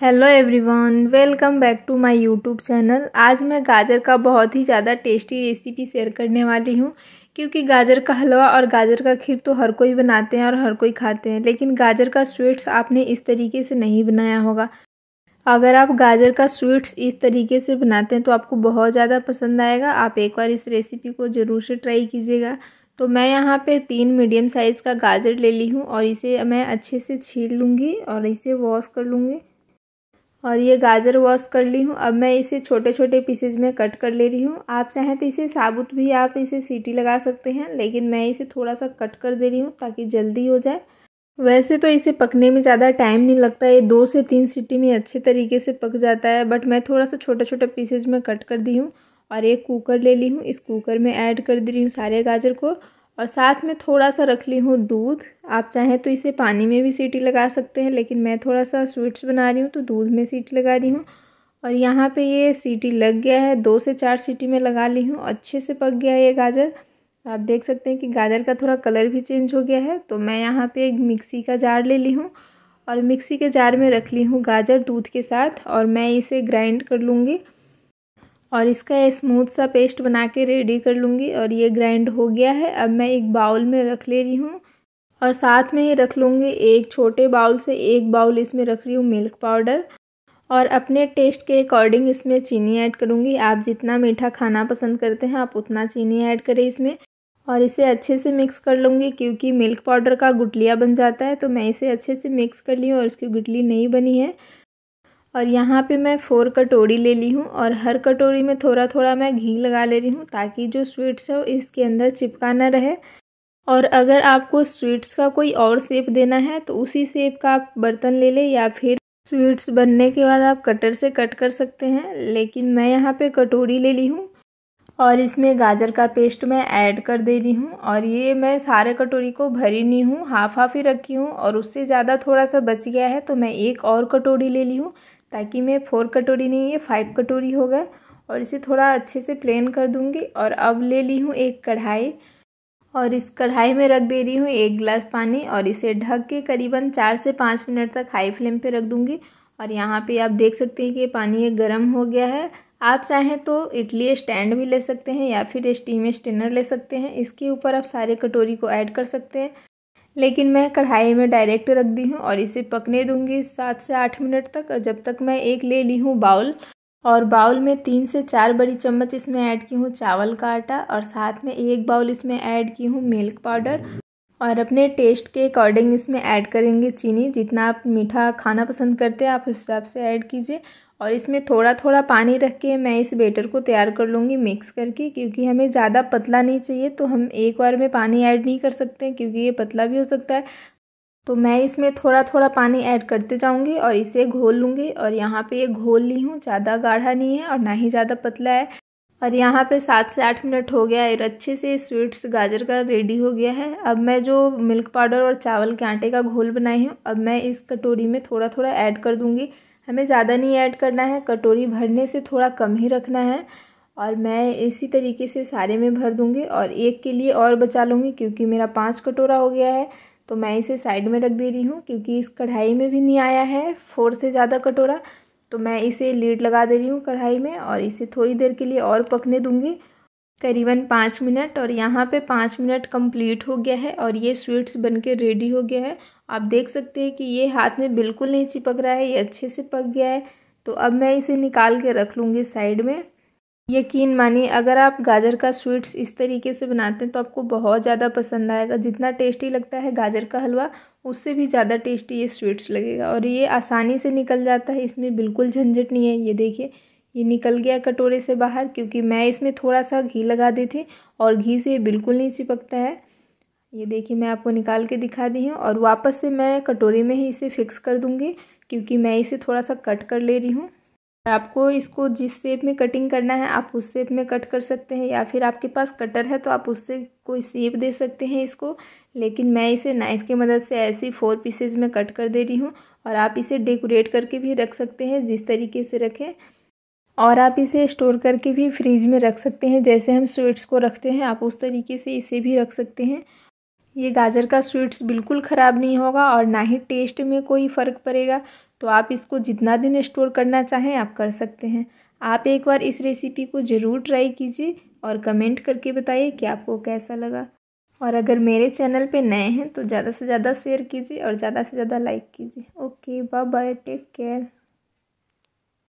hello everyone welcome back to my YouTube channel आज मैं गाजर का बहुत ही ज़्यादा टेस्टी रेसिपी शेयर करने वाली हूँ क्योंकि गाजर का हलवा और गाजर का खीर तो हर कोई बनाते हैं और हर कोई खाते हैं लेकिन गाजर का स्वीट्स आपने इस तरीके से नहीं बनाया होगा अगर आप गाजर का स्वीट्स इस तरीके से बनाते हैं तो आपको बहुत ज़्यादा पसंद आएगा आप एक बार इस रेसिपी को ज़रूर से ट्राई कीजिएगा तो मैं यहाँ पे तीन मीडियम साइज़ का गाजर ले ली हूँ और इसे मैं अच्छे से छील लूँगी और इसे वॉश कर लूँगी और ये गाजर वॉश कर ली हूँ अब मैं इसे छोटे छोटे पीसेज में कट कर ले रही हूँ आप चाहें तो इसे साबुत भी आप इसे सीटी लगा सकते हैं लेकिन मैं इसे थोड़ा सा कट कर दे रही हूँ ताकि जल्दी हो जाए वैसे तो इसे पकने में ज़्यादा टाइम नहीं लगता ये दो से तीन सीटी में अच्छे तरीके से पक जाता है बट मैं थोड़ा सा छोटे छोटे पीसेज में कट कर दी हूँ और एक कुकर ले ली हूँ इस कुकर में ऐड कर दे रही हूँ सारे गाजर को और साथ में थोड़ा सा रख ली हूँ दूध आप चाहें तो इसे पानी में भी सीटी लगा सकते हैं लेकिन मैं थोड़ा सा स्वीट्स बना रही हूँ तो दूध में सीटी लगा रही हूँ और यहाँ पे ये सीटी लग गया है दो से चार सीटी में लगा ली हूँ अच्छे से पक गया है ये गाजर आप देख सकते हैं कि गाजर का थोड़ा कलर भी चेंज हो गया है तो मैं यहाँ पर एक मिक्सी का जार ले ली हूँ और मिक्सी के जार में रख ली हूँ गाजर दूध के साथ और मैं इसे ग्राइंड कर लूँगी और इसका स्मूथ सा पेस्ट बना के रेडी कर लूँगी और ये ग्राइंड हो गया है अब मैं एक बाउल में रख ले रही हूँ और साथ में ही रख लूँगी एक छोटे बाउल से एक बाउल इसमें रख रही हूँ मिल्क पाउडर और अपने टेस्ट के अकॉर्डिंग इसमें चीनी ऐड करूँगी आप जितना मीठा खाना पसंद करते हैं आप उतना चीनी ऐड करें इसमें और इसे अच्छे से मिक्स कर लूँगी क्योंकि मिल्क पाउडर का गुटलिया बन जाता है तो मैं इसे अच्छे से मिक्स कर ली हूँ और इसकी गुटली नहीं बनी है और यहाँ पे मैं फोर कटोरी ले ली हूँ और हर कटोरी में थोड़ा थोड़ा मैं घी लगा ले रही हूँ ताकि जो स्वीट्स है वो इसके अंदर चिपका ना रहे और अगर आपको स्वीट्स का कोई और सेप देना है तो उसी सेप का आप बर्तन ले लें या फिर स्वीट्स बनने के बाद आप कटर से कट कर सकते हैं लेकिन मैं यहाँ पर कटोरी ले ली हूँ और इसमें गाजर का पेस्ट मैं ऐड कर दे रही हूँ और ये मैं सारे कटोरी को भरी नहीं हूँ हाफ हाफ ही रखी हूँ और उससे ज़्यादा थोड़ा सा बच गया है तो मैं एक और कटोरी ले ली हूँ ताकि मैं फोर कटोरी नहीं है फाइव कटोरी हो गए और इसे थोड़ा अच्छे से प्लेन कर दूंगी और अब ले ली हूँ एक कढ़ाई और इस कढ़ाई में रख दे रही हूँ एक गिलास पानी और इसे ढक के करीबन चार से पाँच मिनट तक हाई फ्लेम पे रख दूँगी और यहाँ पे आप देख सकते हैं कि पानी ये गर्म हो गया है आप चाहें तो इडली स्टैंड भी ले सकते हैं या फिर स्टीम स्टिनर ले सकते हैं इसके ऊपर आप सारे कटोरी को ऐड कर सकते हैं लेकिन मैं कढ़ाई में डायरेक्ट रख दी हूँ और इसे पकने दूँगी सात से आठ मिनट तक और जब तक मैं एक ले ली हूँ बाउल और बाउल में तीन से चार बड़ी चम्मच इसमें ऐड की हूँ चावल का आटा और साथ में एक बाउल इसमें ऐड की हूँ मिल्क पाउडर और अपने टेस्ट के अकॉर्डिंग इसमें ऐड करेंगे चीनी जितना आप मीठा खाना पसंद करते हैं आप उस हिसाब से ऐड कीजिए और इसमें थोड़ा थोड़ा पानी रख के मैं इस बेटर को तैयार कर लूँगी मिक्स करके क्योंकि हमें ज़्यादा पतला नहीं चाहिए तो हम एक बार में पानी ऐड नहीं कर सकते क्योंकि ये पतला भी हो सकता है तो मैं इसमें थोड़ा थोड़ा पानी ऐड करते जाऊँगी और इसे घोल लूँगी और यहाँ पे ये घोल ली हूँ ज़्यादा गाढ़ा नहीं है और ना ही ज़्यादा पतला है और यहाँ पे सात से आठ मिनट हो गया है और अच्छे से स्वीट्स गाजर का रेडी हो गया है अब मैं जो मिल्क पाउडर और चावल के आटे का घोल बनाई हूँ अब मैं इस कटोरी में थोड़ा थोड़ा ऐड कर दूँगी हमें ज़्यादा नहीं ऐड करना है कटोरी भरने से थोड़ा कम ही रखना है और मैं इसी तरीके से सारे में भर दूँगी और एक के लिए और बचा लूँगी क्योंकि मेरा पाँच कटोरा हो गया है तो मैं इसे साइड में रख दे रही हूँ क्योंकि इस कढ़ाई में भी नहीं आया है फोर से ज़्यादा कटोरा तो मैं इसे लीड लगा दे रही हूँ कढ़ाई में और इसे थोड़ी देर के लिए और पकने दूँगी करीबन पाँच मिनट और यहाँ पे पाँच मिनट कंप्लीट हो गया है और ये स्वीट्स बन के रेडी हो गया है आप देख सकते हैं कि ये हाथ में बिल्कुल नहीं चिपक रहा है ये अच्छे से पक गया है तो अब मैं इसे निकाल के रख लूँगी साइड में यकीन मानिए अगर आप गाजर का स्वीट्स इस तरीके से बनाते हैं तो आपको बहुत ज़्यादा पसंद आएगा जितना टेस्टी लगता है गाजर का हलवा उससे भी ज़्यादा टेस्टी ये स्वीट्स लगेगा और ये आसानी से निकल जाता है इसमें बिल्कुल झंझट नहीं है ये देखिए ये निकल गया कटोरे से बाहर क्योंकि मैं इसमें थोड़ा सा घी लगा दी थी और घी से बिल्कुल नहीं चिपकता है ये देखिए मैं आपको निकाल के दिखा दी हूँ और वापस से मैं कटोरी में ही इसे फिक्स कर दूँगी क्योंकि मैं इसे थोड़ा सा कट कर ले रही हूँ आपको इसको जिस शेप में कटिंग करना है आप उस शेप में कट कर सकते हैं या फिर आपके पास कटर है तो आप उससे कोई शेप दे सकते हैं इसको लेकिन मैं इसे नाइफ़ की मदद से ऐसे ही फोर पीसेज में कट कर दे रही हूँ और आप इसे डेकोरेट करके भी रख सकते हैं जिस तरीके से रखें और आप इसे स्टोर करके भी फ्रिज में रख सकते हैं जैसे हम स्वीट्स को रखते हैं आप उस तरीके से इसे भी रख सकते हैं ये गाजर का स्वीट्स बिल्कुल ख़राब नहीं होगा और ना ही टेस्ट में कोई फ़र्क पड़ेगा तो आप इसको जितना दिन स्टोर करना चाहें आप कर सकते हैं आप एक बार इस रेसिपी को ज़रूर ट्राई कीजिए और कमेंट करके बताइए कि आपको कैसा लगा और अगर मेरे चैनल पे नए हैं तो ज़्यादा से ज़्यादा शेयर कीजिए और ज़्यादा से ज़्यादा लाइक कीजिए okay bye bye take care